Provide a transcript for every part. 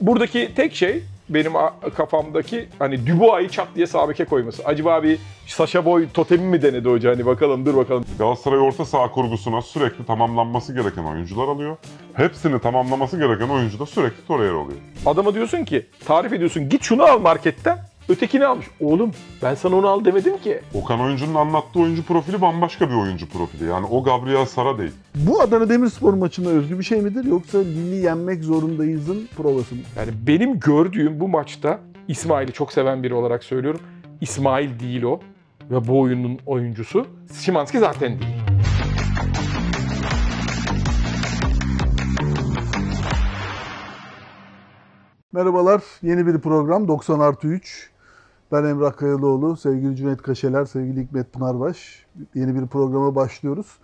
Buradaki tek şey benim kafamdaki hani Dubois'ı çat diye sabike koyması. Acaba bir Sasha Boy totemi mi denedi hoca hani bakalım dur bakalım. Galatasaray orta saha kurgusuna sürekli tamamlanması gereken oyuncular alıyor. Hepsini tamamlaması gereken oyuncu da sürekli Torreira oluyor. Adama diyorsun ki tarif ediyorsun git şunu al marketten Ötekini almış. Oğlum ben sana onu al demedim ki. Okan Oyuncu'nun anlattığı oyuncu profili bambaşka bir oyuncu profili. Yani o Gabriel Sara değil. Bu Adana Demirspor maçına özgü bir şey midir yoksa Lille'i yenmek zorundayızın provası mı? Yani benim gördüğüm bu maçta İsmail'i çok seven biri olarak söylüyorum. İsmail değil o ve bu oyunun oyuncusu. Simanski zaten değil. Merhabalar. Yeni bir program 90 artı 3. Ben Emrah Kayalıoğlu, sevgili Cüneyt Kaşeler, sevgili Hikmet Pınarbaş. Yeni bir programa başlıyoruz.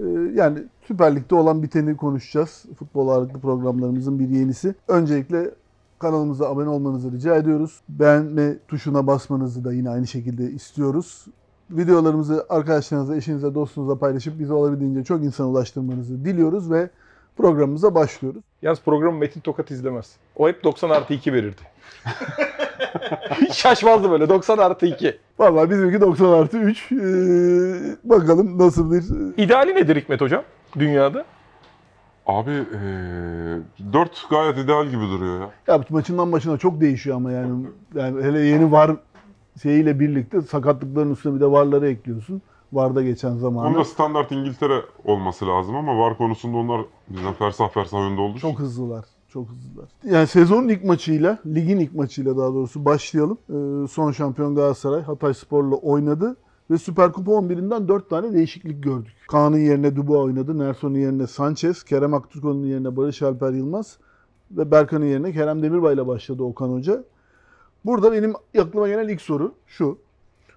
Ee, yani Süper Lig'de olan biteni konuşacağız. Futbol ağırlıklı programlarımızın bir yenisi. Öncelikle kanalımıza abone olmanızı rica ediyoruz. Beğenme tuşuna basmanızı da yine aynı şekilde istiyoruz. Videolarımızı arkadaşlarınıza, eşinize, dostunuza paylaşıp bize olabildiğince çok insan ulaştırmanızı diliyoruz ve programımıza başlıyoruz. Yalnız programı Metin Tokat izlemez. O hep 90 artı 2 verirdi. Şaşmazdı böyle 90 artı 2. Valla bizimki 90 artı 3. Ee, bakalım nasıl bir... İdeali nedir Hikmet Hocam dünyada? Abi ee, 4 gayet ideal gibi duruyor ya. Ya maçından maçına çok değişiyor ama yani, yani hele yeni var şeyiyle birlikte sakatlıkların üstüne bir de varları ekliyorsun. Varda geçen zamanı. Onda standart İngiltere olması lazım ama var konusunda onlar bizden fersah fersah önde olduğu Çok hızlılar. Çok hızlılar. Yani sezonun ilk maçıyla, ligin ilk maçıyla daha doğrusu başlayalım. Ee, son şampiyon Galatasaray Hatay Spor'la oynadı. Ve Süper Kupa 11'inden 4 tane değişiklik gördük. Kaan'ın yerine Duba oynadı. Nelson'un yerine Sanchez. Kerem Aktürkoğlu'nun yerine Barış Alper Yılmaz. Ve Berkan'ın yerine Kerem Demirbay ile başladı Okan Hoca. Burada benim aklıma gelen ilk soru şu.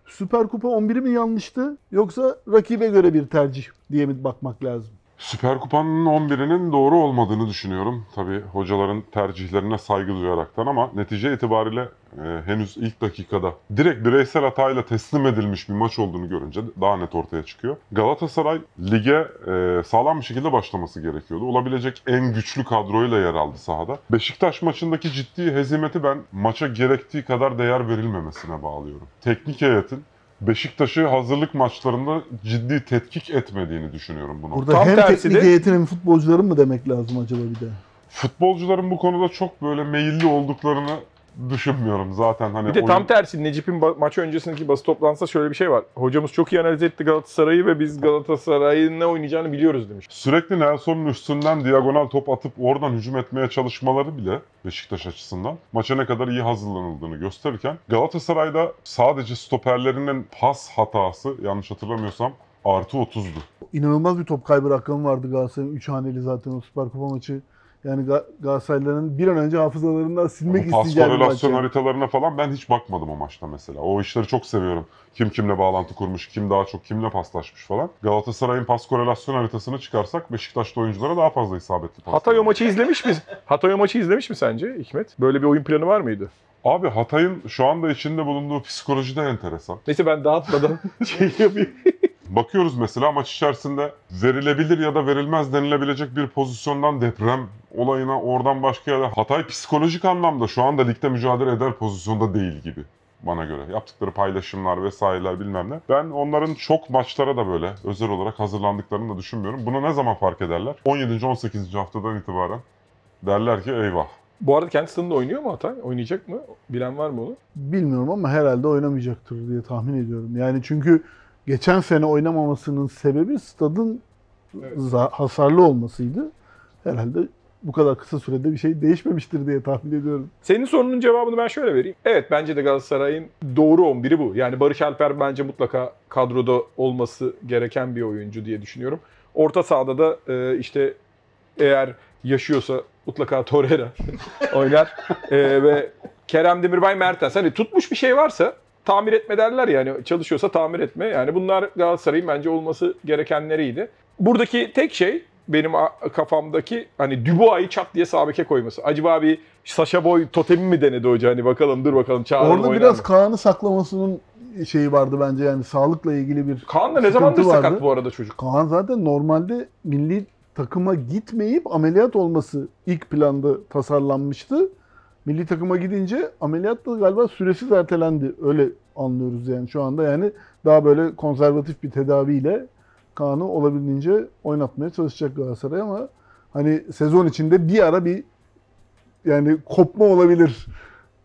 Süper Kupa 11'i mi yanlıştı yoksa rakibe göre bir tercih diye mi bakmak lazım? Süper Kupa'nın 11'inin doğru olmadığını düşünüyorum. Tabi hocaların tercihlerine saygı duyaraktan ama netice itibariyle e, henüz ilk dakikada direkt bireysel hatayla teslim edilmiş bir maç olduğunu görünce daha net ortaya çıkıyor. Galatasaray lige e, sağlam bir şekilde başlaması gerekiyordu. Olabilecek en güçlü kadroyla yer aldı sahada. Beşiktaş maçındaki ciddi hezimeti ben maça gerektiği kadar değer verilmemesine bağlıyorum. Teknik heyetin Beşiktaş'ı hazırlık maçlarında ciddi tetkik etmediğini düşünüyorum bunu. Burada Tam hem teknik de... heyetinin hem futbolcuların mı demek lazım acaba bir de? Futbolcuların bu konuda çok böyle meyilli olduklarını düşünmüyorum zaten. Hani bir de oyun... tam tersi Necip'in ba- maç öncesindeki basın toplantısında şöyle bir şey var. Hocamız çok iyi analiz etti Galatasaray'ı ve biz Galatasaray'ın ne oynayacağını biliyoruz demiş. Sürekli Nelson'un üstünden diagonal top atıp oradan hücum etmeye çalışmaları bile Beşiktaş açısından maça ne kadar iyi hazırlanıldığını gösterirken Galatasaray'da sadece stoperlerinin pas hatası yanlış hatırlamıyorsam artı 30'du. İnanılmaz bir top kaybı rakamı vardı Galatasaray'ın 3 haneli zaten o Süper Kupa maçı. Yani Galatasaraylıların bir an önce hafızalarından silmek yani isteyeceği bir haritalarına falan ben hiç bakmadım o maçta mesela. O işleri çok seviyorum. Kim kimle bağlantı kurmuş, kim daha çok kimle paslaşmış falan. Galatasaray'ın pas korelasyon haritasını çıkarsak Beşiktaş'ta oyunculara daha fazla isabetli pas. Hatay o maçı izlemiş mi? Hatay o maçı izlemiş mi sence Hikmet? Böyle bir oyun planı var mıydı? Abi Hatay'ın şu anda içinde bulunduğu psikoloji de enteresan. Neyse ben dağıtmadan şey yapayım. Bakıyoruz mesela maç içerisinde verilebilir ya da verilmez denilebilecek bir pozisyondan deprem olayına oradan başka yere Hatay psikolojik anlamda şu anda ligde mücadele eder pozisyonda değil gibi bana göre. Yaptıkları paylaşımlar vesaireler bilmem ne. Ben onların çok maçlara da böyle özel olarak hazırlandıklarını da düşünmüyorum. Bunu ne zaman fark ederler? 17. 18. haftadan itibaren derler ki eyvah bu arada kendi stadında oynuyor mu Hatay? Oynayacak mı? Bilen var mı onu? Bilmiyorum ama herhalde oynamayacaktır diye tahmin ediyorum. Yani çünkü geçen sene oynamamasının sebebi stadın evet. hasarlı olmasıydı. Herhalde bu kadar kısa sürede bir şey değişmemiştir diye tahmin ediyorum. Senin sorunun cevabını ben şöyle vereyim. Evet bence de Galatasaray'ın doğru 11'i bu. Yani Barış Alper bence mutlaka kadroda olması gereken bir oyuncu diye düşünüyorum. Orta sahada da e, işte eğer yaşıyorsa mutlaka Torreira oynar. e, ve Kerem Demirbay Mertens. Hani tutmuş bir şey varsa tamir etme derler yani ya, hani çalışıyorsa tamir etme. Yani bunlar Galatasaray'ın bence olması gerekenleriydi. Buradaki tek şey benim kafamdaki hani Dubois'ı çat diye sabeke koyması. Acaba bir Sasha Boy totemi mi denedi hoca hani bakalım dur bakalım çağırın Orada biraz mı? Kaan'ı saklamasının şeyi vardı bence yani sağlıkla ilgili bir Kaan da ne zamandır vardı. sakat bu arada çocuk. Kaan zaten normalde milli takıma gitmeyip ameliyat olması ilk planda tasarlanmıştı. Milli takıma gidince ameliyat da galiba süresiz ertelendi. Öyle anlıyoruz yani şu anda. Yani daha böyle konservatif bir tedaviyle Kaan'ı olabildiğince oynatmaya çalışacak Galatasaray ama hani sezon içinde bir ara bir yani kopma olabilir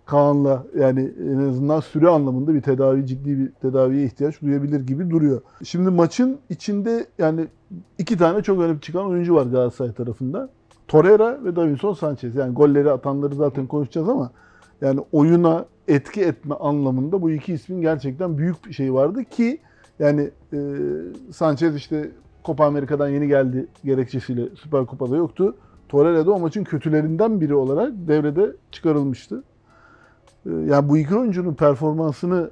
Kaan'la. Yani en azından süre anlamında bir tedavi, ciddi bir tedaviye ihtiyaç duyabilir gibi duruyor. Şimdi maçın içinde yani iki tane çok önemli çıkan oyuncu var Galatasaray tarafında. Torreira ve Davinson Sanchez. Yani golleri atanları zaten konuşacağız ama yani oyuna etki etme anlamında bu iki ismin gerçekten büyük bir şey vardı ki yani e, Sanchez işte Copa Amerika'dan yeni geldi gerekçesiyle Süper Kupa'da yoktu. Torreira da o maçın kötülerinden biri olarak devrede çıkarılmıştı. E, yani bu iki oyuncunun performansını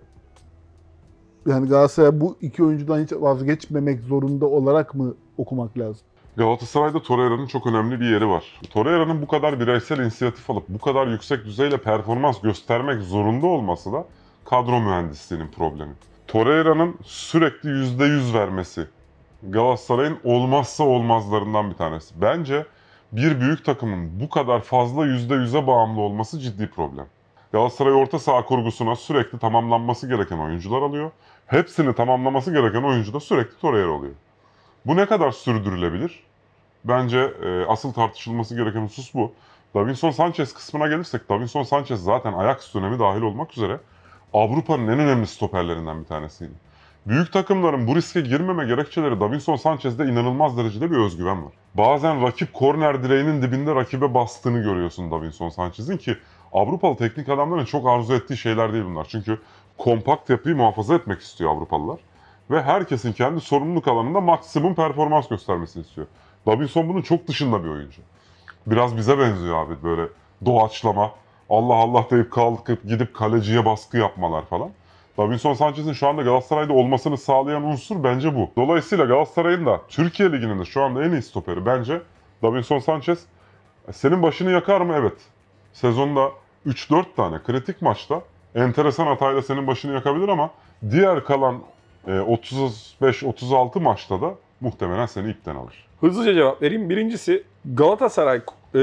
yani Galatasaray bu iki oyuncudan hiç vazgeçmemek zorunda olarak mı okumak lazım? Galatasaray'da Torreira'nın çok önemli bir yeri var. Torreira'nın bu kadar bireysel inisiyatif alıp bu kadar yüksek düzeyle performans göstermek zorunda olması da kadro mühendisliğinin problemi. Torreira'nın sürekli %100 vermesi Galatasaray'ın olmazsa olmazlarından bir tanesi. Bence bir büyük takımın bu kadar fazla %100'e bağımlı olması ciddi problem. Galatasaray orta saha kurgusuna sürekli tamamlanması gereken oyuncular alıyor. Hepsini tamamlaması gereken oyuncu da sürekli Torreira oluyor. Bu ne kadar sürdürülebilir? Bence e, asıl tartışılması gereken husus bu. Davinson Sanchez kısmına gelirsek, Davinson Sanchez zaten ayak dönemi dahil olmak üzere Avrupa'nın en önemli stoperlerinden bir tanesiydi. Büyük takımların bu riske girmeme gerekçeleri Davinson Sanchez'de inanılmaz derecede bir özgüven var. Bazen rakip korner direğinin dibinde rakibe bastığını görüyorsun Davinson Sanchez'in ki Avrupalı teknik adamların çok arzu ettiği şeyler değil bunlar. Çünkü kompakt yapıyı muhafaza etmek istiyor Avrupalılar ve herkesin kendi sorumluluk alanında maksimum performans göstermesini istiyor. Davinson bunun çok dışında bir oyuncu. Biraz bize benziyor abi böyle doğaçlama, Allah Allah deyip kalkıp gidip kaleciye baskı yapmalar falan. Davinson Sanchez'in şu anda Galatasaray'da olmasını sağlayan unsur bence bu. Dolayısıyla Galatasaray'ın da Türkiye Ligi'nin de şu anda en iyi stoperi bence Davinson Sanchez. E, senin başını yakar mı? Evet. Sezonda 3-4 tane kritik maçta enteresan hatayla senin başını yakabilir ama diğer kalan 35-36 e, maçta da muhtemelen seni ipten alır. Hızlıca cevap vereyim. Birincisi Galatasaray e,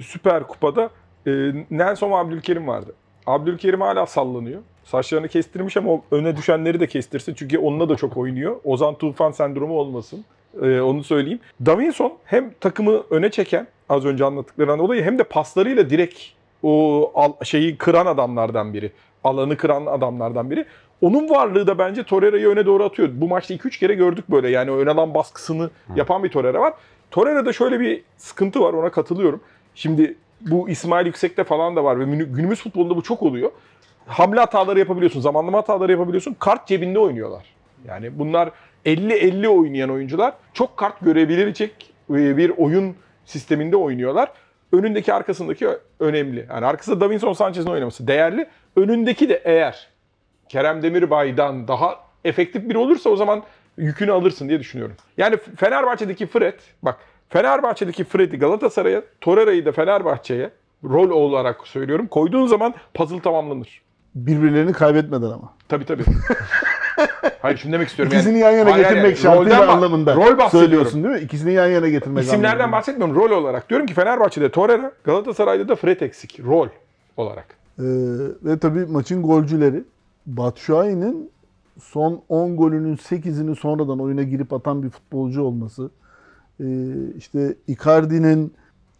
Süper Kupa'da e, Nelson Abdülkerim vardı. Abdülkerim hala sallanıyor. Saçlarını kestirmiş ama öne düşenleri de kestirsin. Çünkü onunla da çok oynuyor. Ozan Tufan sendromu olmasın. Ee, onu söyleyeyim. Davinson hem takımı öne çeken az önce anlattıklarından dolayı hem de paslarıyla direkt o al, şeyi kıran adamlardan biri. Alanı kıran adamlardan biri. Onun varlığı da bence Torreira'yı öne doğru atıyor. Bu maçta 2-3 kere gördük böyle. Yani ön alan baskısını yapan bir Torreira var. Torreira'da şöyle bir sıkıntı var ona katılıyorum. Şimdi bu İsmail Yüksek'te falan da var ve günümüz futbolunda bu çok oluyor. Hamle hataları yapabiliyorsun, zamanlama hataları yapabiliyorsun. Kart cebinde oynuyorlar. Yani bunlar 50-50 oynayan oyuncular çok kart görebilecek e, bir oyun sisteminde oynuyorlar. Önündeki arkasındaki önemli. Yani arkasında Davinson Sanchez'in oynaması değerli. Önündeki de eğer Kerem Demirbay'dan daha efektif biri olursa o zaman yükünü alırsın diye düşünüyorum. Yani Fenerbahçe'deki Fred, bak Fenerbahçe'deki Fred'i Galatasaray'a, Torreira'yı da Fenerbahçe'ye rol olarak söylüyorum. Koyduğun zaman puzzle tamamlanır. Birbirlerini kaybetmeden ama. Tabii tabii. Hayır şunu demek istiyorum İkisini yani. yan yana getirmek yani, şartıyla rolden, anlamında. Rol Söylüyorsun değil mi? İkisini yan yana getirmek İsimlerden anlamında. bahsetmiyorum rol olarak. Diyorum ki Fenerbahçe'de Torreira, Galatasaray'da da Fred eksik. Rol olarak. Ee, ve tabii maçın golcüleri Batshuayi'nin son 10 golünün 8'ini sonradan oyuna girip atan bir futbolcu olması, e, işte Icardi'nin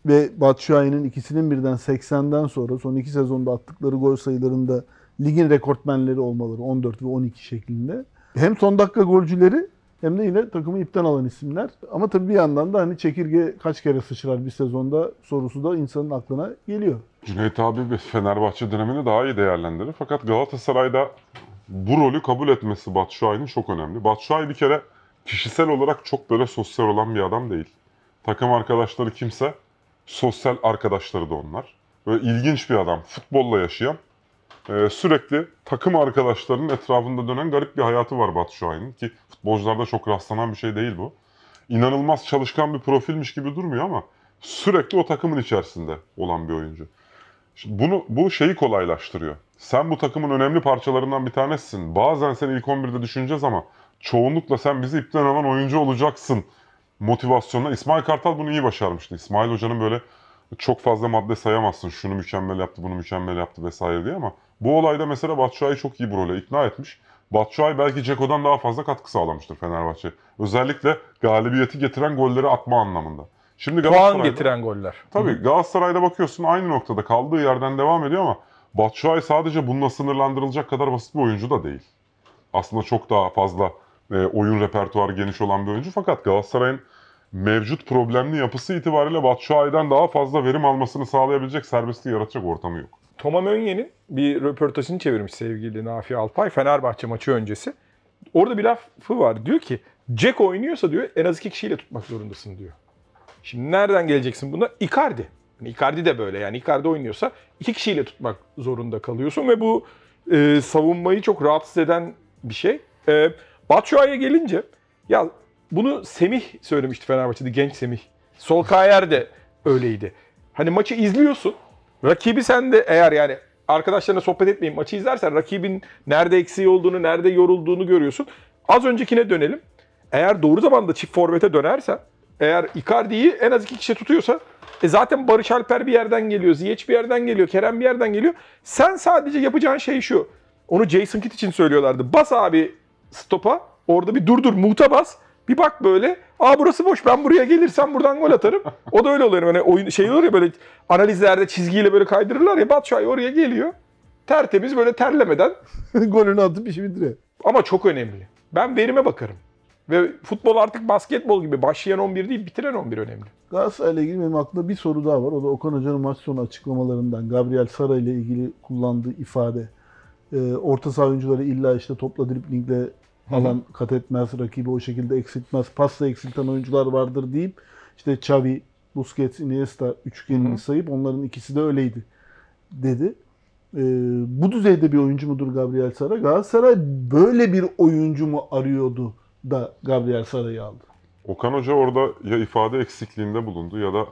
ve Batshuayi'nin ikisinin birden 80'den sonra son iki sezonda attıkları gol sayılarında ligin rekortmenleri olmaları 14 ve 12 şeklinde. Hem son dakika golcüleri hem de yine takımı ipten alan isimler. Ama tabii bir yandan da hani çekirge kaç kere sıçrar bir sezonda sorusu da insanın aklına geliyor. Cüneyt abi Fenerbahçe dönemini daha iyi değerlendirir. Fakat Galatasaray'da bu rolü kabul etmesi Batshuayi'nin çok önemli. Batshuayi bir kere kişisel olarak çok böyle sosyal olan bir adam değil. Takım arkadaşları kimse, sosyal arkadaşları da onlar. Böyle ilginç bir adam, futbolla yaşayan e, sürekli takım arkadaşlarının etrafında dönen garip bir hayatı var Batu Şahin'in ki futbolcularda çok rastlanan bir şey değil bu. İnanılmaz çalışkan bir profilmiş gibi durmuyor ama sürekli o takımın içerisinde olan bir oyuncu. Şimdi bunu bu şeyi kolaylaştırıyor. Sen bu takımın önemli parçalarından bir tanesisin. Bazen seni ilk 11'de düşüneceğiz ama çoğunlukla sen bizi ipten alan oyuncu olacaksın motivasyonla. İsmail Kartal bunu iyi başarmıştı. İsmail Hoca'nın böyle çok fazla madde sayamazsın. Şunu mükemmel yaptı, bunu mükemmel yaptı vesaire diye ama bu olayda mesela Batshuayi çok iyi bu role ikna etmiş. Batshuayi belki Ceko'dan daha fazla katkı sağlamıştır Fenerbahçe. Özellikle galibiyeti getiren golleri atma anlamında. Şimdi Puan getiren goller. Tabii Galatasaray'da bakıyorsun aynı noktada kaldığı yerden devam ediyor ama Batshuayi sadece bununla sınırlandırılacak kadar basit bir oyuncu da değil. Aslında çok daha fazla e, oyun repertuarı geniş olan bir oyuncu fakat Galatasaray'ın mevcut problemli yapısı itibariyle Batshuayi'den daha fazla verim almasını sağlayabilecek serbestliği yaratacak ortamı yok. Toma Mönye'nin bir röportajını çevirmiş sevgili Nafi Alpay Fenerbahçe maçı öncesi. Orada bir lafı var. Diyor ki Jack oynuyorsa diyor en az iki kişiyle tutmak zorundasın diyor. Şimdi nereden geleceksin buna? Icardi. Yani Icardi de böyle yani Icardi oynuyorsa iki kişiyle tutmak zorunda kalıyorsun ve bu e, savunmayı çok rahatsız eden bir şey. E, Batshuayi'ye gelince ya bunu Semih söylemişti Fenerbahçe'de genç Semih. Sol Kayer de öyleydi. Hani maçı izliyorsun. Rakibi sen de eğer yani arkadaşlarına sohbet etmeyin maçı izlersen rakibin nerede eksiği olduğunu, nerede yorulduğunu görüyorsun. Az öncekine dönelim. Eğer doğru zamanda çift forvete dönersen, eğer Icardi'yi en az iki kişi tutuyorsa e zaten Barış Alper bir yerden geliyor, Ziyech bir yerden geliyor, Kerem bir yerden geliyor. Sen sadece yapacağın şey şu. Onu Jason Kidd için söylüyorlardı. Bas abi stopa, orada bir durdur, muta bas. Bir bak böyle. Aa burası boş. Ben buraya gelirsem buradan gol atarım. O da öyle oluyor. yani oyun şey olur ya böyle analizlerde çizgiyle böyle kaydırırlar ya. Batshuayi oraya geliyor. Tertemiz böyle terlemeden golünü atıp işi bitiriyor. Ama çok önemli. Ben verime bakarım. Ve futbol artık basketbol gibi başlayan 11 değil, bitiren 11 önemli. Galatasaray'la ilgili benim aklımda bir soru daha var. O da Okan Hoca'nın maç sonu açıklamalarından Gabriel Saray ile ilgili kullandığı ifade. Ee, orta saha oyuncuları illa işte topla driplingle alan kat etmez, rakibi o şekilde eksiltmez, pasla eksilten oyuncular vardır deyip işte Xavi, Busquets, Iniesta üçgenini sayıp onların ikisi de öyleydi dedi. Ee, bu düzeyde bir oyuncu mudur Gabriel Sara? Galatasaray böyle bir oyuncu mu arıyordu da Gabriel Sara'yı aldı? Okan Hoca orada ya ifade eksikliğinde bulundu ya da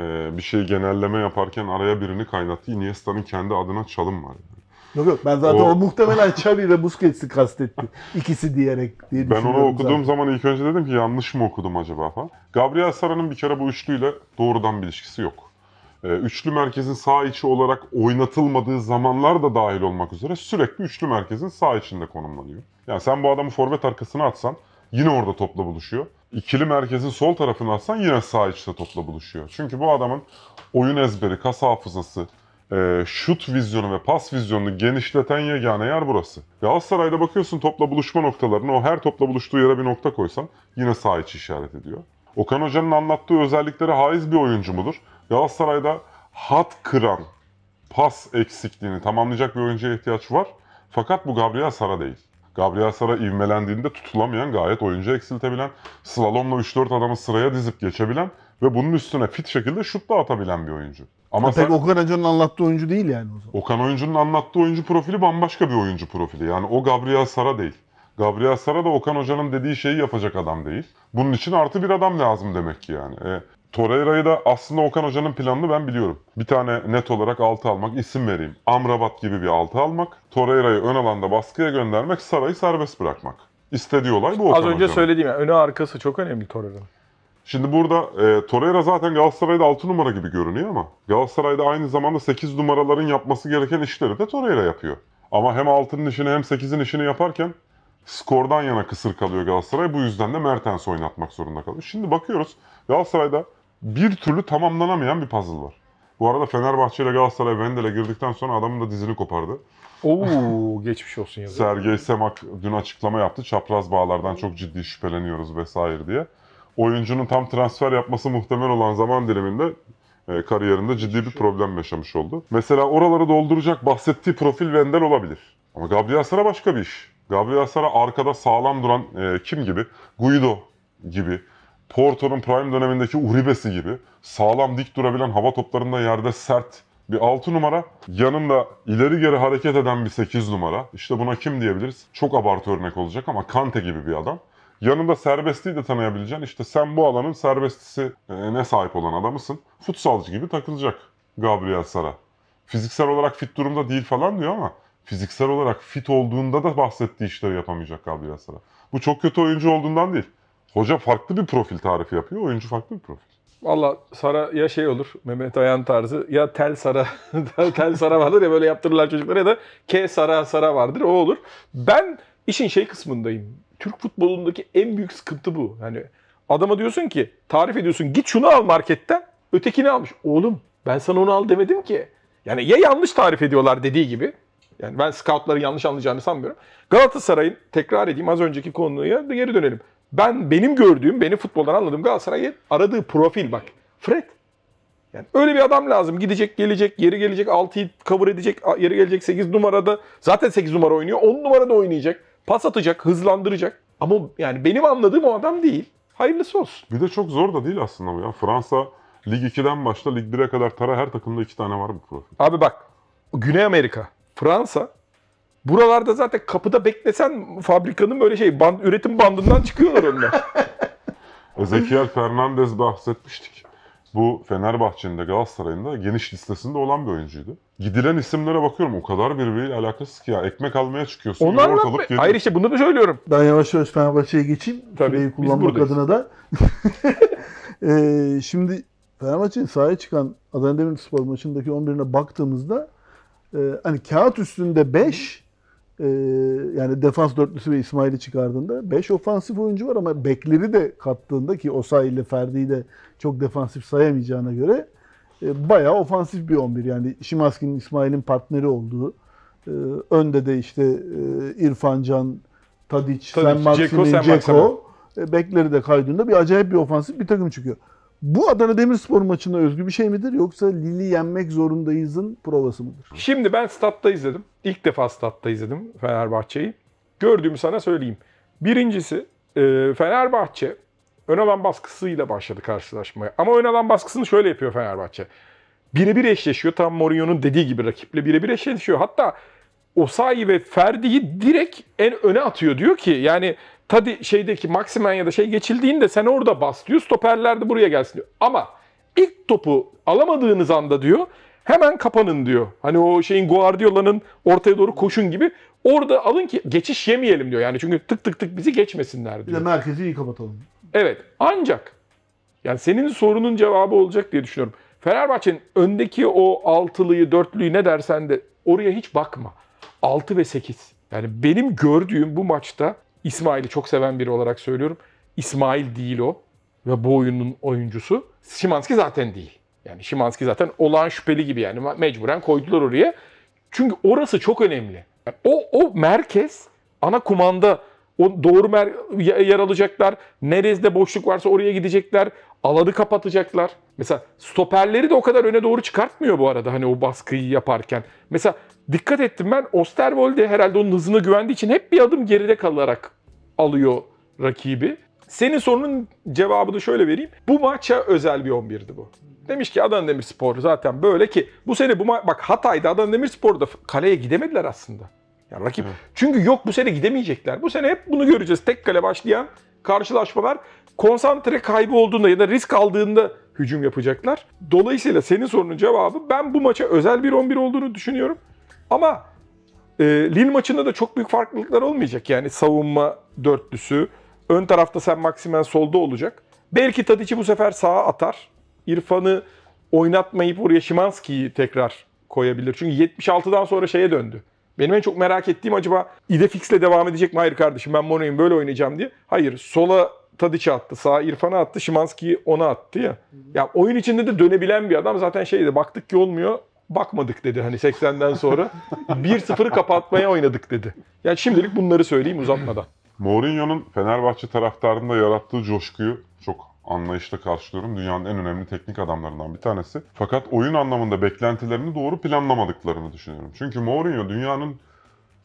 e, bir şey genelleme yaparken araya birini kaynattı. Iniesta'nın kendi adına çalım var. Yani. Yok yok ben zaten o, o muhtemelen Xavi ile Busquets'i kastetti. İkisi diyerek diye Ben onu okuduğum zaten. zaman ilk önce dedim ki yanlış mı okudum acaba falan. Gabriel Sara'nın bir kere bu üçlüyle doğrudan bir ilişkisi yok. Ee, üçlü merkezin sağ içi olarak oynatılmadığı zamanlar da dahil olmak üzere sürekli üçlü merkezin sağ içinde konumlanıyor. Yani sen bu adamı forvet arkasına atsan yine orada topla buluşuyor. İkili merkezin sol tarafına atsan yine sağ içte topla buluşuyor. Çünkü bu adamın oyun ezberi, kas hafızası, e, şut vizyonu ve pas vizyonunu genişleten yegane yer burası. Galatasaray'da bakıyorsun topla buluşma noktalarını, o her topla buluştuğu yere bir nokta koysan yine sağ içi işaret ediyor. Okan Hoca'nın anlattığı özellikleri haiz bir oyuncu mudur? Galatasaray'da hat kıran pas eksikliğini tamamlayacak bir oyuncuya ihtiyaç var. Fakat bu Gabriel Sara değil. Gabriel Sara ivmelendiğinde tutulamayan, gayet oyuncu eksiltebilen, slalomla 3-4 adamı sıraya dizip geçebilen ve bunun üstüne fit şekilde şut da atabilen bir oyuncu. Ama pek sen, Okan Hoca'nın anlattığı oyuncu değil yani o zaman. Okan oyuncunun anlattığı oyuncu profili bambaşka bir oyuncu profili. Yani o Gabriel Sara değil. Gabriel Sara da Okan Hoca'nın dediği şeyi yapacak adam değil. Bunun için artı bir adam lazım demek ki yani. E, Torreira'yı da aslında Okan Hoca'nın planını ben biliyorum. Bir tane net olarak altı almak, isim vereyim. Amrabat gibi bir altı almak, Torreira'yı ön alanda baskıya göndermek, Saray'ı serbest bırakmak. İstediği olay bu Okan Az önce Hoca'nın. söylediğim yani önü arkası çok önemli Torreira'nın. Şimdi burada e, Torreira zaten Galatasaray'da 6 numara gibi görünüyor ama Galatasaray'da aynı zamanda 8 numaraların yapması gereken işleri de Torreira yapıyor. Ama hem 6'nın işini hem 8'in işini yaparken skordan yana kısır kalıyor Galatasaray. Bu yüzden de Mertens oynatmak zorunda kalıyor. Şimdi bakıyoruz Galatasaray'da bir türlü tamamlanamayan bir puzzle var. Bu arada Fenerbahçe ile Galatasaray Vendel'e girdikten sonra adamın da dizini kopardı. Oo geçmiş olsun yazıyor. Sergey Semak dün açıklama yaptı. Çapraz bağlardan çok ciddi şüpheleniyoruz vesaire diye oyuncunun tam transfer yapması muhtemel olan zaman diliminde e, kariyerinde ciddi bir problem yaşamış oldu. Mesela oraları dolduracak bahsettiği profil Vendel olabilir. Ama Gabriel Sara başka bir iş. Gabriel Sara arkada sağlam duran e, kim gibi? Guido gibi. Porto'nun prime dönemindeki Uribe'si gibi. Sağlam dik durabilen hava toplarında yerde sert bir 6 numara. Yanında ileri geri hareket eden bir 8 numara. İşte buna kim diyebiliriz? Çok abartı örnek olacak ama Kante gibi bir adam. Yanında serbestliği de tanıyabileceğin işte sen bu alanın serbestisi e, ne sahip olan adamısın. Futsalcı gibi takılacak Gabriel Sara. Fiziksel olarak fit durumda değil falan diyor ama fiziksel olarak fit olduğunda da bahsettiği işleri yapamayacak Gabriel Sara. Bu çok kötü oyuncu olduğundan değil. Hoca farklı bir profil tarifi yapıyor, oyuncu farklı bir profil. Valla Sara ya şey olur Mehmet Ayan tarzı ya tel Sara tel Sara vardır ya böyle yaptırırlar çocuklara ya da K Sara Sara vardır o olur. Ben işin şey kısmındayım. Türk futbolundaki en büyük sıkıntı bu. Yani adama diyorsun ki tarif ediyorsun git şunu al marketten ötekini almış. Oğlum ben sana onu al demedim ki. Yani ya yanlış tarif ediyorlar dediği gibi. Yani ben scoutları yanlış anlayacağını sanmıyorum. Galatasaray'ın tekrar edeyim az önceki konuya da geri dönelim. Ben benim gördüğüm, benim futboldan anladığım Galatasaray'ın aradığı profil bak. Fred. Yani öyle bir adam lazım. Gidecek, gelecek, yeri gelecek, 6'yı cover edecek, yeri gelecek 8 numarada. Zaten 8 numara oynuyor. 10 numarada oynayacak. Pas atacak, hızlandıracak. Ama yani benim anladığım o adam değil. Hayırlısı olsun. Bir de çok zor da değil aslında bu ya. Fransa Lig 2'den başla Lig 1'e kadar tara her takımda iki tane var bu profil. Abi bak Güney Amerika, Fransa buralarda zaten kapıda beklesen fabrikanın böyle şey band, üretim bandından çıkıyorlar onlar. Ezekiel Fernandez bahsetmiştik. Bu Fenerbahçe'nin de Galatasaray'ın da geniş listesinde olan bir oyuncuydu. Gidilen isimlere bakıyorum o kadar birbiriyle alakasız ki ya. Ekmek almaya çıkıyorsun. Onu anlatma. Hayır işte bunu da söylüyorum. Ben yavaş yavaş Fenerbahçe'ye geçeyim. Tabii kullanmak adına da. ee, şimdi Fenerbahçe'nin sahaya çıkan Adana Demirspor maçındaki 11'ine baktığımızda e, hani kağıt üstünde 5 ee, yani defans dörtlüsü ve İsmail'i çıkardığında 5 ofansif oyuncu var ama bekleri de kattığında ki Osay ile Ferdi'yi de çok defansif sayamayacağına göre e, bayağı ofansif bir 11. Yani Şimaski'nin İsmail'in partneri olduğu e, önde de işte e, İrfan Can, Tadiç, Sen Maksimin, Ceko, Ceko. Bekleri de kaydığında bir acayip bir ofansif bir takım çıkıyor. Bu Adana Demirspor maçına özgü bir şey midir yoksa Lili yenmek zorundayızın provası mıdır? Şimdi ben statta izledim. İlk defa statta izledim Fenerbahçe'yi. Gördüğümü sana söyleyeyim. Birincisi e, Fenerbahçe ön alan baskısıyla başladı karşılaşmaya. Ama ön alan baskısını şöyle yapıyor Fenerbahçe. Birebir eşleşiyor. Tam Mourinho'nun dediği gibi rakiple birebir eşleşiyor. Hatta Osayi ve Ferdi'yi direkt en öne atıyor. Diyor ki yani Tadi şeydeki Maximen ya da şey geçildiğinde sen orada bas diyor. Stoperler de buraya gelsin diyor. Ama ilk topu alamadığınız anda diyor hemen kapanın diyor. Hani o şeyin Guardiola'nın ortaya doğru koşun gibi orada alın ki geçiş yemeyelim diyor. Yani çünkü tık tık tık bizi geçmesinler diyor. Bir de merkezi iyi kapatalım. Evet ancak yani senin sorunun cevabı olacak diye düşünüyorum. Fenerbahçe'nin öndeki o altılıyı, dörtlüyü ne dersen de oraya hiç bakma. 6 ve 8. Yani benim gördüğüm bu maçta İsmail'i çok seven biri olarak söylüyorum. İsmail değil o ve bu oyunun oyuncusu. Şimanski zaten değil. Yani Şimanski zaten olağan şüpheli gibi yani mecburen koydular oraya. Çünkü orası çok önemli. O, o merkez ana kumanda o doğru mer yer alacaklar. Nerede boşluk varsa oraya gidecekler. Alanı kapatacaklar. Mesela stoperleri de o kadar öne doğru çıkartmıyor bu arada hani o baskıyı yaparken. Mesela dikkat ettim ben Osterwolde herhalde onun hızına güvendiği için hep bir adım geride kalarak alıyor rakibi. Senin sorunun cevabını şöyle vereyim. Bu maça özel bir 11'di bu. Demiş ki Adana Demirspor zaten böyle ki bu sene bu ma, bak Hatay'da Adana Demirspor'da kaleye gidemediler aslında. Yani rakip. Evet. Çünkü yok bu sene gidemeyecekler. Bu sene hep bunu göreceğiz. Tek kale başlayan karşılaşmalar konsantre kaybı olduğunda ya da risk aldığında hücum yapacaklar. Dolayısıyla senin sorunun cevabı ben bu maça özel bir 11 olduğunu düşünüyorum. Ama e, Lille maçında da çok büyük farklılıklar olmayacak. Yani savunma dörtlüsü, ön tarafta sen Maksimen solda olacak. Belki Tadic'i bu sefer sağa atar. İrfan'ı oynatmayıp oraya Şimanski'yi tekrar koyabilir. Çünkü 76'dan sonra şeye döndü. Benim en çok merak ettiğim acaba İdefix'le devam edecek mi? Hayır kardeşim ben Mono'yum böyle oynayacağım diye. Hayır sola Tadiç'e attı. Sağa İrfan'a attı. Şimanski'yi ona attı ya. Ya oyun içinde de dönebilen bir adam zaten şeydi baktık ki olmuyor. Bakmadık dedi hani 80'den sonra. 1-0'ı kapatmaya oynadık dedi. yani şimdilik bunları söyleyeyim uzatmadan. Mourinho'nun Fenerbahçe taraftarında yarattığı coşkuyu çok anlayışla karşılıyorum. Dünyanın en önemli teknik adamlarından bir tanesi. Fakat oyun anlamında beklentilerini doğru planlamadıklarını düşünüyorum. Çünkü Mourinho dünyanın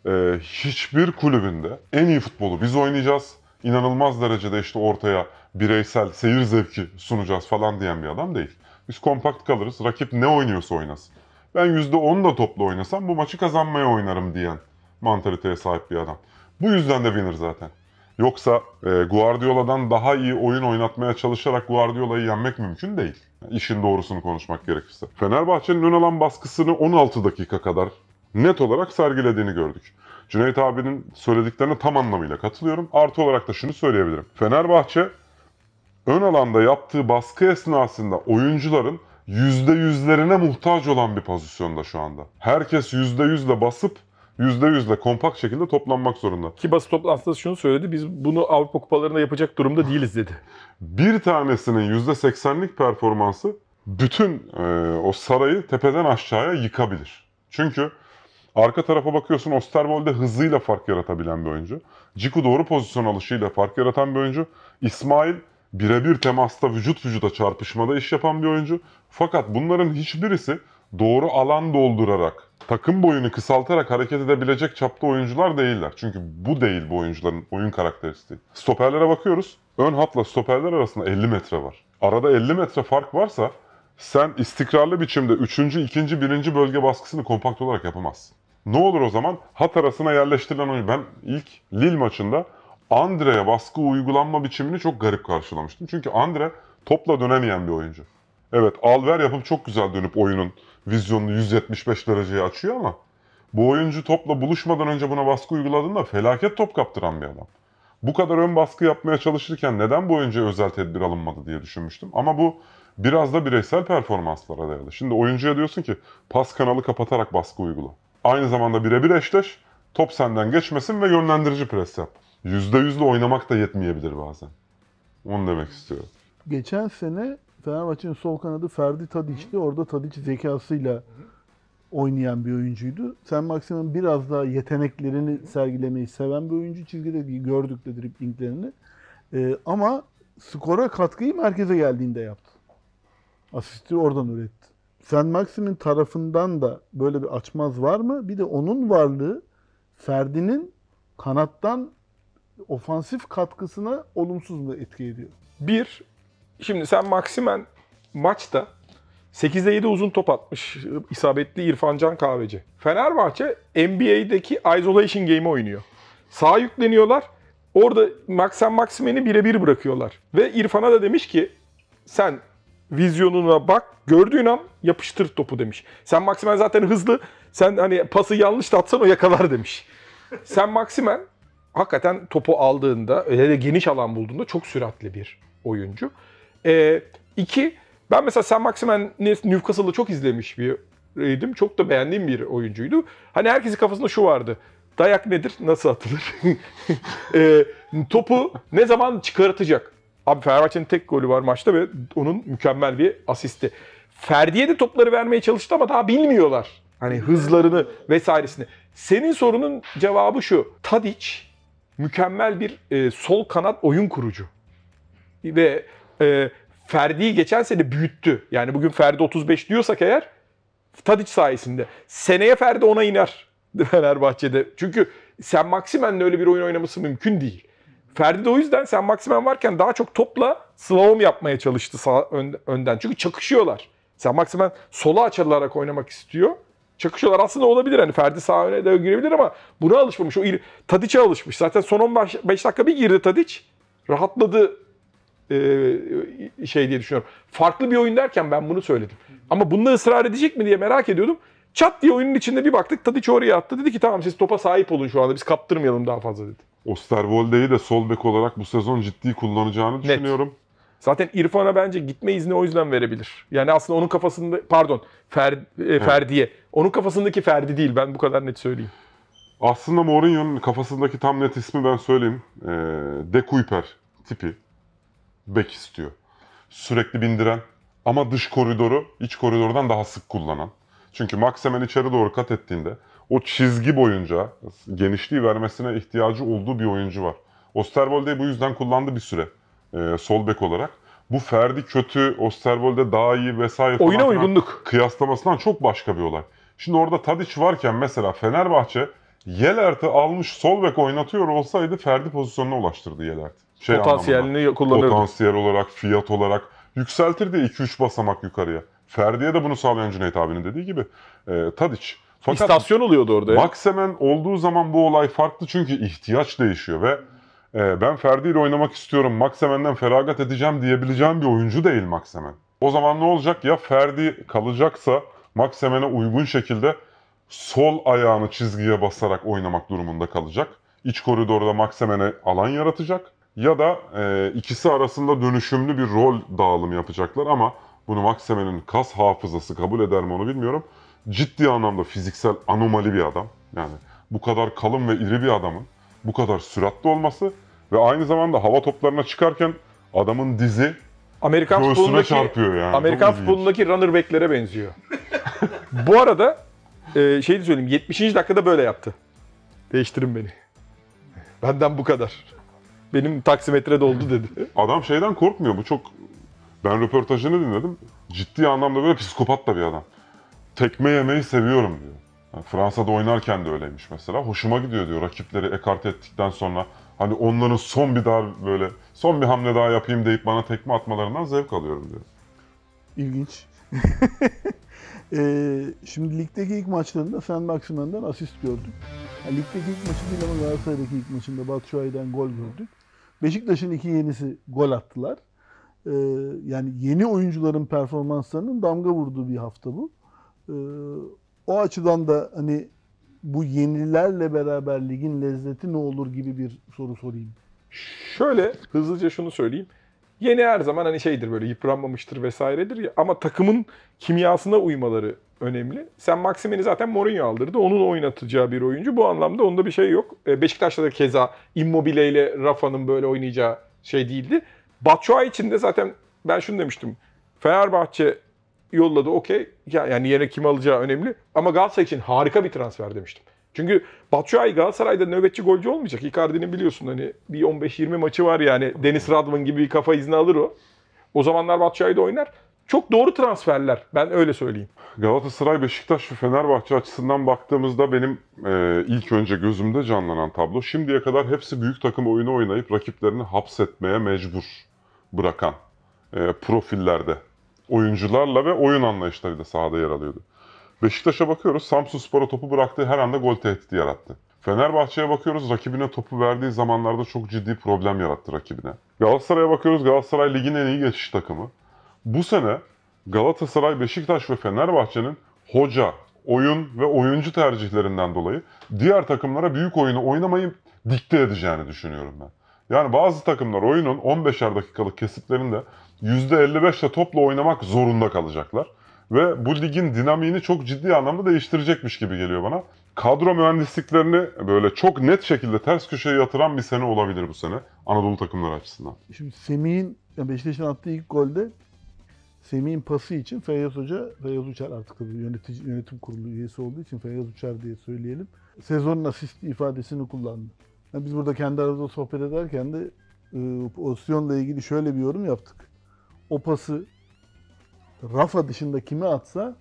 e, hiçbir kulübünde en iyi futbolu biz oynayacağız. İnanılmaz derecede işte ortaya bireysel seyir zevki sunacağız falan diyen bir adam değil. Biz kompakt kalırız. Rakip ne oynuyorsa oynasın. Ben %10 da toplu oynasam bu maçı kazanmaya oynarım diyen mantaliteye sahip bir adam. Bu yüzden de winner zaten. Yoksa e, Guardiola'dan daha iyi oyun oynatmaya çalışarak Guardiola'yı yenmek mümkün değil. İşin doğrusunu konuşmak gerekirse. Fenerbahçe'nin ön alan baskısını 16 dakika kadar net olarak sergilediğini gördük. Cüneyt abinin söylediklerine tam anlamıyla katılıyorum. Artı olarak da şunu söyleyebilirim. Fenerbahçe ön alanda yaptığı baskı esnasında oyuncuların yüzde yüzlerine muhtaç olan bir pozisyonda şu anda. Herkes yüzde yüzle basıp %100'le kompakt şekilde toplanmak zorunda. Ki basın toplantısında şunu söyledi. Biz bunu Avrupa kupalarında yapacak durumda değiliz dedi. Bir tanesinin %80'lik performansı bütün e, o sarayı tepeden aşağıya yıkabilir. Çünkü arka tarafa bakıyorsun Osterwold'e hızıyla fark yaratabilen bir oyuncu. Ciku doğru pozisyon alışıyla fark yaratan bir oyuncu. İsmail birebir temasta vücut vücuda çarpışmada iş yapan bir oyuncu. Fakat bunların hiçbirisi doğru alan doldurarak takım boyunu kısaltarak hareket edebilecek çapta oyuncular değiller. Çünkü bu değil bu oyuncuların oyun karakteristiği. Stoperlere bakıyoruz. Ön hatla stoperler arasında 50 metre var. Arada 50 metre fark varsa sen istikrarlı biçimde 3. 2. 1. bölge baskısını kompakt olarak yapamazsın. Ne olur o zaman? Hat arasına yerleştirilen oyuncu Ben ilk Lille maçında Andre'ye baskı uygulanma biçimini çok garip karşılamıştım. Çünkü Andre topla dönemeyen bir oyuncu. Evet, alver yapıp çok güzel dönüp oyunun vizyonunu 175 dereceye açıyor ama bu oyuncu topla buluşmadan önce buna baskı uyguladığında felaket top kaptıran bir adam. Bu kadar ön baskı yapmaya çalışırken neden bu oyuncuya özel tedbir alınmadı diye düşünmüştüm. Ama bu biraz da bireysel performanslara dayalı. Şimdi oyuncuya diyorsun ki pas kanalı kapatarak baskı uygula. Aynı zamanda birebir eşleş, top senden geçmesin ve yönlendirici pres yap. %100'le oynamak da yetmeyebilir bazen. Onu demek istiyorum. Geçen sene Fenerbahçe'nin sol kanadı Ferdi Tadiç'ti. Orada Tadiç zekasıyla oynayan bir oyuncuydu. Sen Maksim'in biraz daha yeteneklerini sergilemeyi seven bir oyuncu. Çizgide gördük de driplinglerini. Ee, ama skora katkıyı merkeze geldiğinde yaptı. Asisti oradan üretti. Sen Maksim'in tarafından da böyle bir açmaz var mı? Bir de onun varlığı Ferdi'nin kanattan ofansif katkısına olumsuz mu etki ediyor? Bir, Şimdi sen Maximen maçta 8'de 7 uzun top atmış isabetli İrfan Can Kahveci. Fenerbahçe NBA'deki isolation game'i oynuyor. Sağ yükleniyorlar. Orada Maxen Maximen'i birebir bırakıyorlar. Ve İrfan'a da demiş ki sen vizyonuna bak gördüğün an yapıştır topu demiş. Sen Maximen zaten hızlı. Sen hani pası yanlış da atsan o yakalar demiş. sen Maximen hakikaten topu aldığında hele geniş alan bulduğunda çok süratli bir oyuncu. E, iki, ben mesela Sam Maximen'i Newcastle'da çok izlemiş biriydim. Çok da beğendiğim bir oyuncuydu. Hani herkesin kafasında şu vardı. Dayak nedir? Nasıl atılır? e, topu ne zaman çıkartacak? Abi Fenerbahçe'nin tek golü var maçta ve onun mükemmel bir asisti. Ferdi'ye de topları vermeye çalıştı ama daha bilmiyorlar. Hani hızlarını vesairesini. Senin sorunun cevabı şu. Tadic mükemmel bir e, sol kanat oyun kurucu. Ve e, Ferdi'yi geçen sene büyüttü. Yani bugün Ferdi 35 diyorsak eğer Tadiç sayesinde. Seneye Ferdi ona iner Fenerbahçe'de. Çünkü sen Maksimen'le öyle bir oyun oynaması mümkün değil. Ferdi de o yüzden sen Maksimen varken daha çok topla slalom yapmaya çalıştı sağ önden. Çünkü çakışıyorlar. Sen Maksimen sola açılarak oynamak istiyor. Çakışıyorlar aslında olabilir. Hani Ferdi sağ öne de girebilir ama buna alışmamış. O Tadiç'e alışmış. Zaten son 15 dakika bir girdi Tadiç. Rahatladı e, şey diye düşünüyorum. Farklı bir oyun derken ben bunu söyledim. Ama bunda ısrar edecek mi diye merak ediyordum. Çat diye oyunun içinde bir baktık Tadiç oraya attı. Dedi ki tamam siz topa sahip olun şu anda biz kaptırmayalım daha fazla dedi. Osterwolde'yi de sol bek olarak bu sezon ciddi kullanacağını düşünüyorum. Net. Zaten İrfan'a bence gitme izni o yüzden verebilir. Yani aslında onun kafasında pardon Fer, e, Ferdi'ye. Onun kafasındaki Ferdi değil ben bu kadar net söyleyeyim. Aslında Mourinho'nun kafasındaki tam net ismi ben söyleyeyim. E, De Kuyper tipi bek istiyor. Sürekli bindiren ama dış koridoru iç koridordan daha sık kullanan. Çünkü Max içeri doğru kat ettiğinde o çizgi boyunca genişliği vermesine ihtiyacı olduğu bir oyuncu var. Osterwolde'yi bu yüzden kullandı bir süre e, sol bek olarak. Bu Ferdi kötü, Osterwolde daha iyi vesaire falan Oyuna uygunluk. kıyaslamasından çok başka bir olay. Şimdi orada Tadic varken mesela Fenerbahçe Yelert'i almış sol bek oynatıyor olsaydı Ferdi pozisyonuna ulaştırdı Yelert. Şey Potansiyelini anlamında, kullanırdı. Potansiyel olarak, fiyat olarak yükseltirdi 2-3 basamak yukarıya. Ferdi'ye de bunu sağlayan Cüneyt abinin dediği gibi e, Tadiç. Fakat İstasyon oluyordu orada. Ya. olduğu zaman bu olay farklı çünkü ihtiyaç değişiyor ve e, ben Ferdi ile oynamak istiyorum, Maxemen'den feragat edeceğim diyebileceğim bir oyuncu değil Maxemen. O zaman ne olacak? Ya Ferdi kalacaksa Maxemen'e uygun şekilde sol ayağını çizgiye basarak oynamak durumunda kalacak. İç koridorda Maximen'e alan yaratacak. Ya da e, ikisi arasında dönüşümlü bir rol dağılımı yapacaklar ama bunu Maximen'in kas hafızası kabul eder mi onu bilmiyorum. Ciddi anlamda fiziksel anomali bir adam. Yani bu kadar kalın ve iri bir adamın bu kadar süratli olması ve aynı zamanda hava toplarına çıkarken adamın dizi Amerikan göğsüne çarpıyor yani. Amerikan futbolundaki runner benziyor. bu arada e, şey de söyleyeyim 70. dakikada böyle yaptı. Değiştirin beni. Benden bu kadar. Benim taksimetre doldu dedi. Adam şeyden korkmuyor. Bu çok... Ben röportajını dinledim. Ciddi anlamda böyle psikopat da bir adam. Tekme yemeyi seviyorum diyor. Fransa'da oynarken de öyleymiş mesela. Hoşuma gidiyor diyor rakipleri ekarte ettikten sonra. Hani onların son bir daha böyle son bir hamle daha yapayım deyip bana tekme atmalarından zevk alıyorum diyor. İlginç. Ee, şimdi ligdeki ilk maçlarında Sen Maximen'den asist gördük. Yani ligdeki ilk maçı değil ama Galatasaray'daki ilk maçında Batshuayi'den gol gördük. Beşiktaş'ın iki yenisi gol attılar. Ee, yani yeni oyuncuların performanslarının damga vurduğu bir hafta bu. Ee, o açıdan da hani bu yenilerle beraber ligin lezzeti ne olur gibi bir soru sorayım. Şöyle hızlıca şunu söyleyeyim. Yeni her zaman hani şeydir böyle yıpranmamıştır vesairedir ya, ama takımın kimyasına uymaları önemli. Sen Maksimen'i zaten Mourinho aldırdı. Onun oynatacağı bir oyuncu. Bu anlamda onda bir şey yok. E, Beşiktaş'ta da keza Immobile ile Rafa'nın böyle oynayacağı şey değildi. Batshuayi için de zaten ben şunu demiştim. Fenerbahçe yolladı okey. Yani yere kim alacağı önemli. Ama Galatasaray için harika bir transfer demiştim. Çünkü Batshuayi Galatasaray'da nöbetçi golcü olmayacak. Icardi'nin biliyorsun hani bir 15-20 maçı var yani. Deniz Radman gibi bir kafa izni alır o. O zamanlar Batshuayi'de oynar. Çok doğru transferler. Ben öyle söyleyeyim. Galatasaray, Beşiktaş ve Fenerbahçe açısından baktığımızda benim e, ilk önce gözümde canlanan tablo şimdiye kadar hepsi büyük takım oyunu oynayıp rakiplerini hapsetmeye mecbur bırakan e, profillerde oyuncularla ve oyun anlayışlarıyla sahada yer alıyordu. Beşiktaş'a bakıyoruz. Samsun Spor'a topu bıraktığı her anda gol tehdidi yarattı. Fenerbahçe'ye bakıyoruz rakibine topu verdiği zamanlarda çok ciddi problem yarattı rakibine. Galatasaray'a bakıyoruz Galatasaray ligin en iyi geçiş takımı. Bu sene Galatasaray, Beşiktaş ve Fenerbahçe'nin hoca, oyun ve oyuncu tercihlerinden dolayı diğer takımlara büyük oyunu oynamayı dikte edeceğini düşünüyorum ben. Yani bazı takımlar oyunun 15'er dakikalık kesitlerinde %55'le topla oynamak zorunda kalacaklar ve bu ligin dinamiğini çok ciddi anlamda değiştirecekmiş gibi geliyor bana. Kadro mühendisliklerini böyle çok net şekilde ters köşeye yatıran bir sene olabilir bu sene Anadolu takımları açısından. Şimdi Semih'in yani Beşiktaş'ın attığı ilk golde Semih'in pası için Feyyaz Hoca, Feyyaz Uçar artık tabii yönetici, yönetim kurulu üyesi olduğu için Feyyaz Uçar diye söyleyelim. Sezonun asist ifadesini kullandı. Yani biz burada kendi aramızda sohbet ederken de e, pozisyonla ilgili şöyle bir yorum yaptık. O pası Rafa dışında kime atsa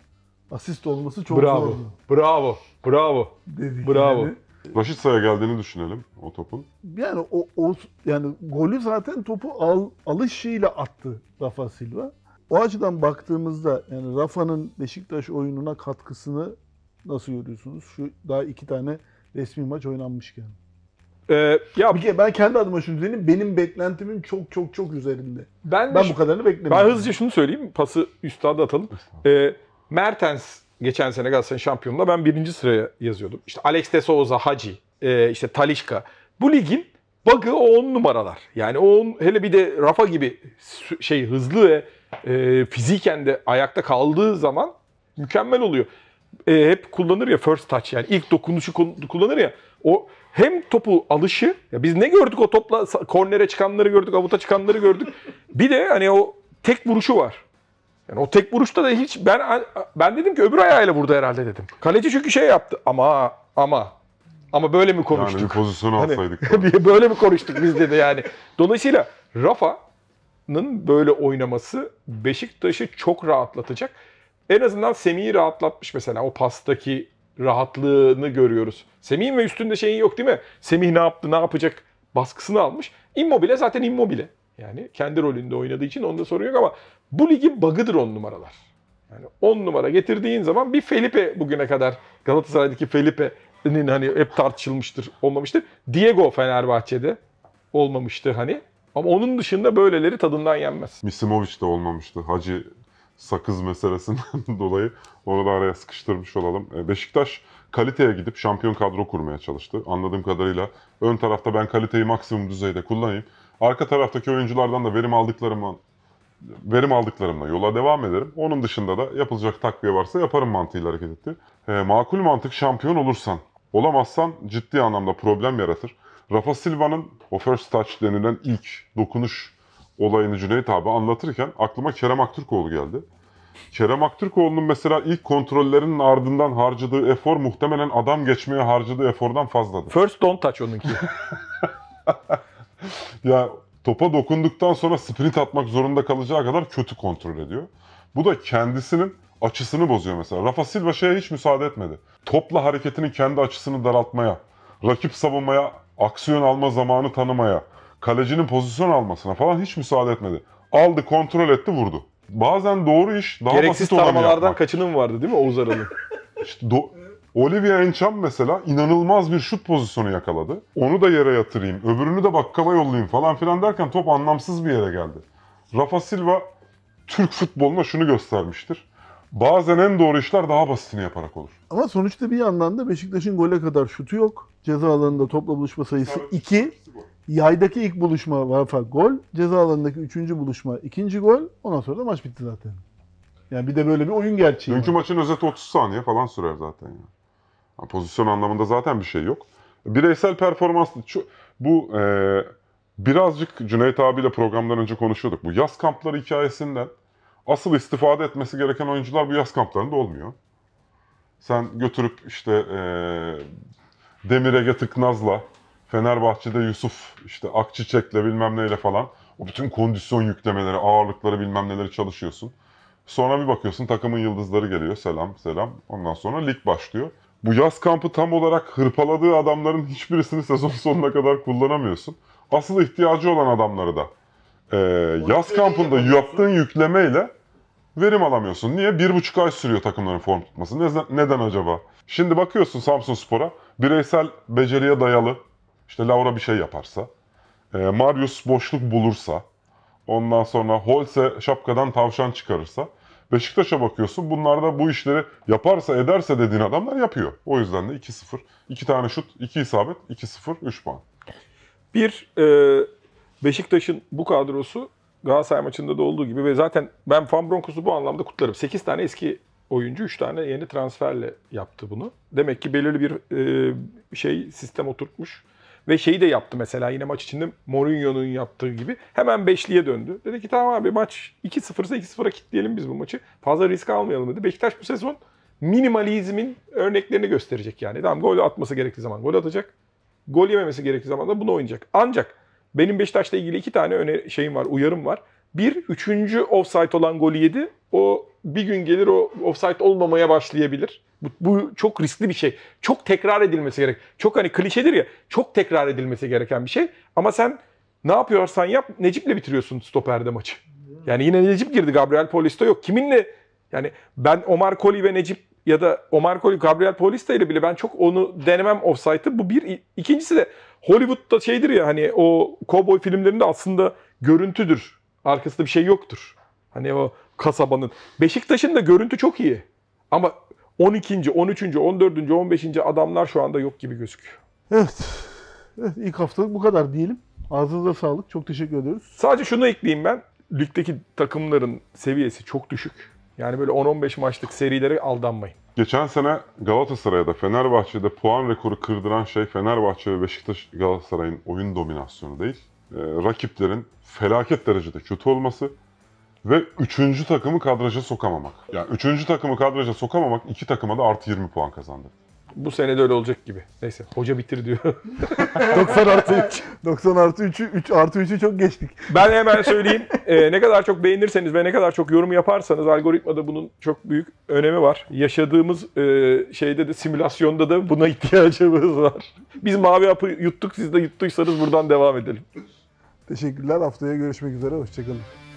asist olması çok bravo, zordu. Bravo, bravo, Dedik bravo. Yani. Raşitsa'ya geldiğini düşünelim o topun. Yani o, o yani golü zaten topu al, alış şeyiyle attı Rafa Silva. O açıdan baktığımızda yani Rafa'nın Beşiktaş oyununa katkısını nasıl görüyorsunuz? Şu daha iki tane resmi maç oynanmışken. Ee, ya bir kere ben kendi adıma şunu söyleyeyim. Benim beklentimin çok çok çok üzerinde. Ben, ben bu kadarını beklemiyorum. Ben hızlıca şunu söyleyeyim. Pası üstada atalım. Ee, Mertens geçen sene Galatasaray şampiyonunda ben birinci sıraya yazıyordum. İşte Alex de Souza, Hacı, e, işte Talişka. Bu ligin bug'ı o on numaralar. Yani o on, hele bir de Rafa gibi şey hızlı ve e, fiziken de ayakta kaldığı zaman mükemmel oluyor. E, hep kullanır ya first touch yani ilk dokunuşu kullanır ya. O hem topu alışı, ya biz ne gördük o topla kornere çıkanları gördük, avuta çıkanları gördük. Bir de hani o tek vuruşu var. Yani o tek vuruşta da hiç ben ben dedim ki öbür ayağıyla vurdu herhalde dedim. Kaleci çünkü şey yaptı ama ama ama böyle mi konuştuk? Yani bir pozisyon hani alsaydık. Hani, böyle mi konuştuk biz dedi yani. Dolayısıyla Rafa'nın böyle oynaması Beşiktaş'ı çok rahatlatacak. En azından Semih'i rahatlatmış mesela o pastaki rahatlığını görüyoruz. Semih'in ve üstünde şeyin yok değil mi? Semih ne yaptı, ne yapacak baskısını almış. Immobile zaten Immobile. Yani kendi rolünde oynadığı için onda sorun yok ama bu ligin bug'ıdır on numaralar. Yani on numara getirdiğin zaman bir Felipe bugüne kadar Galatasaray'daki Felipe'nin hani hep tartışılmıştır, olmamıştır. Diego Fenerbahçe'de olmamıştı hani. Ama onun dışında böyleleri tadından yenmez. Misimovic de olmamıştı. Hacı sakız meselesinden dolayı onu da araya sıkıştırmış olalım. E, Beşiktaş kaliteye gidip şampiyon kadro kurmaya çalıştı. Anladığım kadarıyla ön tarafta ben kaliteyi maksimum düzeyde kullanayım. Arka taraftaki oyunculardan da verim aldıklarımdan verim aldıklarımla yola devam ederim. Onun dışında da yapılacak takviye varsa yaparım mantığıyla hareket etti. E, makul mantık şampiyon olursan, olamazsan ciddi anlamda problem yaratır. Rafa Silva'nın o first touch denilen ilk dokunuş olayını Cüneyt abi anlatırken aklıma Kerem Aktürkoğlu geldi. Kerem Aktürkoğlu'nun mesela ilk kontrollerinin ardından harcadığı efor muhtemelen adam geçmeye harcadığı efordan fazladır. First don't touch onunki. ya topa dokunduktan sonra sprint atmak zorunda kalacağı kadar kötü kontrol ediyor. Bu da kendisinin açısını bozuyor mesela. Rafa Silva şeye hiç müsaade etmedi. Topla hareketinin kendi açısını daraltmaya, rakip savunmaya, aksiyon alma zamanı tanımaya, kalecinin pozisyon almasına falan hiç müsaade etmedi. Aldı, kontrol etti, vurdu. Bazen doğru iş daha Gereksiz basit olanı yapmak. kaçının vardı değil mi Oğuz Aral'ın? İşte do- Olivia Encham mesela inanılmaz bir şut pozisyonu yakaladı. Onu da yere yatırayım, öbürünü de bakkala yollayayım falan filan derken top anlamsız bir yere geldi. Rafa Silva Türk futboluna şunu göstermiştir. Bazen en doğru işler daha basitini yaparak olur. Ama sonuçta bir yandan da Beşiktaş'ın gole kadar şutu yok. Ceza alanında topla buluşma sayısı 2 yaydaki ilk buluşma Rafa gol, ceza alanındaki üçüncü buluşma ikinci gol, ondan sonra da maç bitti zaten. Yani bir de böyle bir oyun gerçeği. Dünkü maçın özeti 30 saniye falan sürer zaten. Yani. yani pozisyon anlamında zaten bir şey yok. Bireysel performans bu e, birazcık Cüneyt abiyle programdan önce konuşuyorduk. Bu yaz kampları hikayesinden asıl istifade etmesi gereken oyuncular bu yaz kamplarında olmuyor. Sen götürüp işte e, Demir Tıknaz'la Fenerbahçe'de Yusuf işte Akçiçek'le bilmem neyle falan o bütün kondisyon yüklemeleri, ağırlıkları bilmem neleri çalışıyorsun. Sonra bir bakıyorsun takımın yıldızları geliyor. Selam selam. Ondan sonra lig başlıyor. Bu yaz kampı tam olarak hırpaladığı adamların hiçbirisini sezon sonuna kadar kullanamıyorsun. Asıl ihtiyacı olan adamları da e, yaz kampında yaptığın yüklemeyle verim alamıyorsun. Niye? Bir buçuk ay sürüyor takımların form tutması. Neden, neden acaba? Şimdi bakıyorsun Samsun Spor'a bireysel beceriye dayalı işte Laura bir şey yaparsa. E, Marius boşluk bulursa. Ondan sonra Holse şapkadan tavşan çıkarırsa. Beşiktaş'a bakıyorsun bunlar da bu işleri yaparsa ederse dediğin adamlar yapıyor. O yüzden de 2-0. 2 tane şut, 2 isabet, 2-0, 3 puan. Bir, e, Beşiktaş'ın bu kadrosu Galatasaray maçında da olduğu gibi ve zaten ben fan Bronckhorst'u bu anlamda kutlarım. 8 tane eski oyuncu 3 tane yeni transferle yaptı bunu. Demek ki belirli bir e, şey sistem oturtmuş. Ve şeyi de yaptı mesela yine maç içinde Mourinho'nun yaptığı gibi. Hemen beşliye döndü. Dedi ki tamam abi maç 2-0 ise 2-0'a kilitleyelim biz bu maçı. Fazla risk almayalım dedi. Beşiktaş bu sezon minimalizmin örneklerini gösterecek yani. Tamam gol atması gerektiği zaman gol atacak. Gol yememesi gerektiği zaman da bunu oynayacak. Ancak benim Beşiktaş'la ilgili iki tane öne şeyim var, uyarım var. Bir, üçüncü offside olan golü yedi. O bir gün gelir o offside olmamaya başlayabilir. Bu, bu çok riskli bir şey. Çok tekrar edilmesi gerek. Çok hani klişedir ya. Çok tekrar edilmesi gereken bir şey. Ama sen ne yapıyorsan yap Necip'le bitiriyorsun stoperde maçı. Yani yine Necip girdi. Gabriel Paulista yok. Kiminle yani ben Omar Koli ve Necip ya da Omar Koli, Gabriel Paulista ile bile ben çok onu denemem offside'ı. Bu bir. ikincisi de Hollywood'da şeydir ya hani o cowboy filmlerinde aslında görüntüdür arkasında bir şey yoktur. Hani o kasabanın. Beşiktaş'ın da görüntü çok iyi. Ama 12. 13. 14. 15. adamlar şu anda yok gibi gözüküyor. Evet. evet İlk haftalık bu kadar diyelim. Ağzınıza sağlık. Çok teşekkür ediyoruz. Sadece şunu ekleyeyim ben. Ligdeki takımların seviyesi çok düşük. Yani böyle 10-15 maçlık serilere aldanmayın. Geçen sene Galatasaray'da, Fenerbahçe'de puan rekoru kırdıran şey Fenerbahçe ve Beşiktaş Galatasaray'ın oyun dominasyonu değil. Ee, rakiplerin felaket derecede kötü olması ve üçüncü takımı kadraja sokamamak. Yani üçüncü takımı kadraja sokamamak iki takıma da artı 20 puan kazandı. Bu sene de öyle olacak gibi. Neyse hoca bitir diyor. 90 artı 3. 90 artı 3'ü 3 artı 3'ü çok geçtik. Ben hemen söyleyeyim. e, ne kadar çok beğenirseniz ve ne kadar çok yorum yaparsanız algoritmada bunun çok büyük önemi var. Yaşadığımız e, şeyde de simülasyonda da buna ihtiyacımız var. Biz mavi hapı yuttuk siz de yuttuysanız buradan devam edelim. Teşekkürler. Haftaya görüşmek üzere. Hoşçakalın.